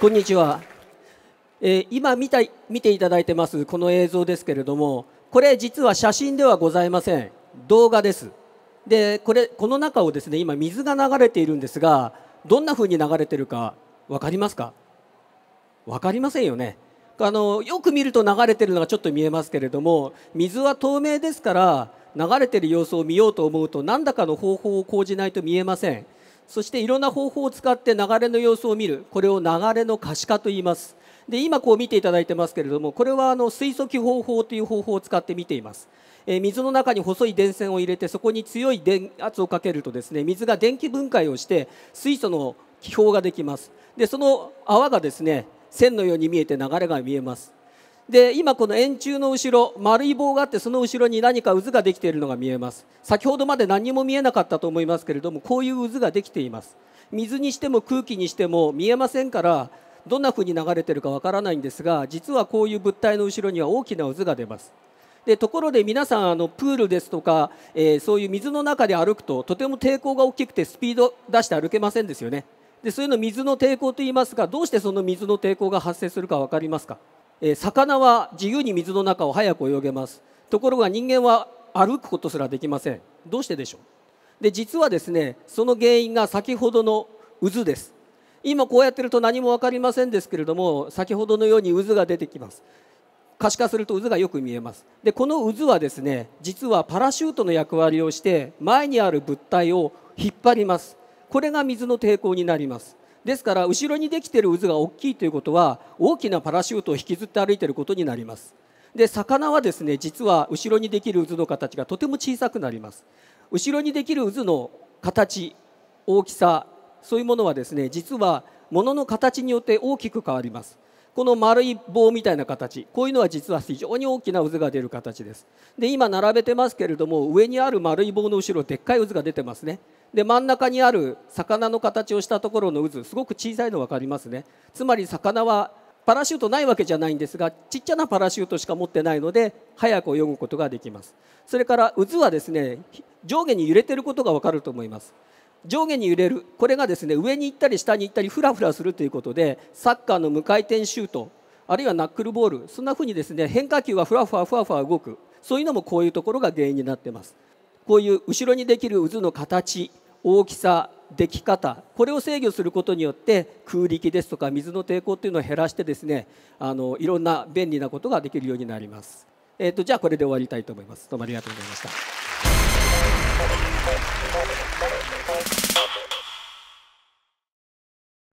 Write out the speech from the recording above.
こんにちは、えー、今見た見ていただいてますこの映像ですけれどもこれ実は写真ではございません動画ですでこれこの中をですね今水が流れているんですがどんな風に流れてるか分かりますか分かりませんよねあのよく見ると流れてるのがちょっと見えますけれども水は透明ですから流れてる様子を見ようと思うと何らかの方法を講じないと見えませんそしていろんな方法を使って流れの様子を見るこれを流れの可視化と言いますで今こう見ていただいてますけれどもこれはあの水素気泡法という方法を使って見ていますえ水の中に細い電線を入れてそこに強い電圧をかけるとですね水が電気分解をして水素の気泡ができますでその泡がですね線のように見えて流れが見えますで今この円柱の後ろ丸い棒があってその後ろに何か渦ができているのが見えます先ほどまで何も見えなかったと思いますけれどもこういう渦ができています水にしても空気にしても見えませんからどんな風に流れてるかわからないんですが実はこういう物体の後ろには大きな渦が出ますでところで皆さんあのプールですとか、えー、そういう水の中で歩くととても抵抗が大きくてスピード出して歩けませんですよねでそういうの水の抵抗と言いますがどうしてその水の抵抗が発生するか分かりますかえ魚は自由に水の中を早く泳げますところが人間は歩くことすらできませんどうしてでしょうで実はですねその原因が先ほどの渦です今こうやってると何も分かりませんですけれども先ほどのように渦が出てきます可視化すると渦がよく見えますでこの渦はですね実はパラシュートの役割をして前にある物体を引っ張りますこれが水の抵抗になりますですから後ろにできている渦が大きいということは大きなパラシュートを引きずって歩いていることになりますで魚はですね実は後ろにできる渦の形がとても小さくなります後ろにできる渦の形大きさそういうものはですね実はものの形によって大きく変わりますこの丸い棒みたいな形こういうのは実は非常に大きな渦が出る形ですで今並べてますけれども上にある丸い棒の後ろでっかい渦が出てますねで真ん中にある魚の形をしたところの渦すごく小さいの分かりますねつまり魚はパラシュートないわけじゃないんですがちっちゃなパラシュートしか持ってないので早く泳ぐことができますそれから渦はですね上下に揺れてることが分かると思います上下に揺れるこれがですね上に行ったり下に行ったりふらふらするということでサッカーの無回転シュートあるいはナックルボールそんなふうにですね変化球がふわふわふわふわ動くそういうのもこういうところが原因になってますこういう後ろにできる渦の形大きさでき方これを制御することによって空力ですとか水の抵抗というのを減らしてですねあのいろんな便利なことができるようになります、えーとじゃあこれで終わりたいと思いますどうもありがとうございました